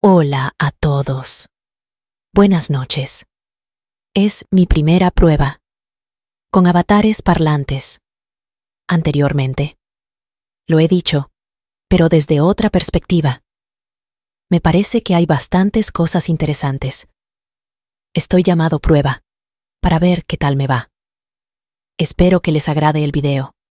Hola a todos. Buenas noches. Es mi primera prueba. Con avatares parlantes. Anteriormente. Lo he dicho, pero desde otra perspectiva. Me parece que hay bastantes cosas interesantes. Estoy llamado prueba, para ver qué tal me va. Espero que les agrade el video.